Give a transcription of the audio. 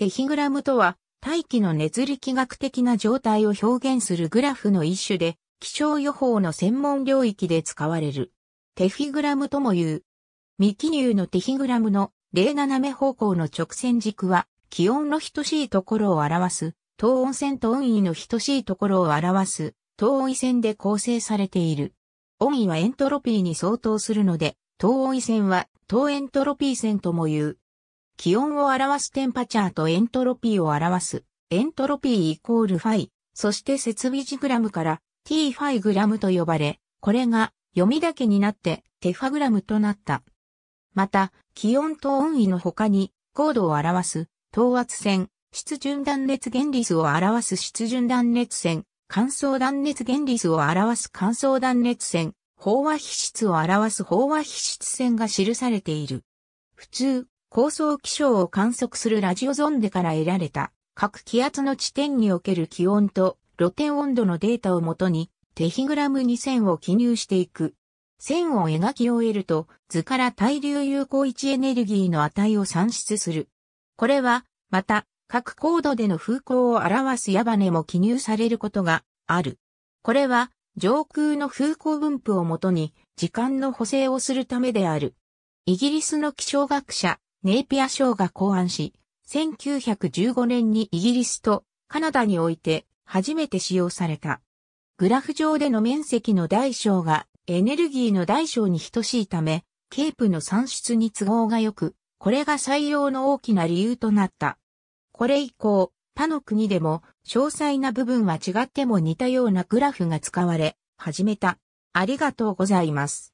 テヒグラムとは、大気の熱力学的な状態を表現するグラフの一種で、気象予報の専門領域で使われる。テヒグラムとも言う。未記入のテヒグラムの0斜め方向の直線軸は、気温の等しいところを表す、等温線と温位の等しいところを表す、等温位線で構成されている。温位はエントロピーに相当するので、等温位線は等エントロピー線とも言う。気温を表すテンパチャーとエントロピーを表す、エントロピーイコールファイ、そして設備ジグラムから t ファイグラムと呼ばれ、これが読みだけになってテファグラムとなった。また、気温と温位の他に、高度を表す、等圧線、湿潤断熱原率を表す湿潤断熱線、乾燥断熱原率を表す乾燥断熱線、飽和皮質を表す飽和皮質線が記されている。普通、高層気象を観測するラジオゾンデから得られた各気圧の地点における気温と露天温度のデータをもとにテヒグラムに線を記入していく。線を描き終えると図から対流有効位置エネルギーの値を算出する。これはまた各高度での風向を表す矢羽も記入されることがある。これは上空の風向分布をもとに時間の補正をするためである。イギリスの気象学者ネイピア賞が考案し、1915年にイギリスとカナダにおいて初めて使用された。グラフ上での面積の大小がエネルギーの大小に等しいため、ケープの算出に都合が良く、これが採用の大きな理由となった。これ以降、他の国でも詳細な部分は違っても似たようなグラフが使われ、始めた。ありがとうございます。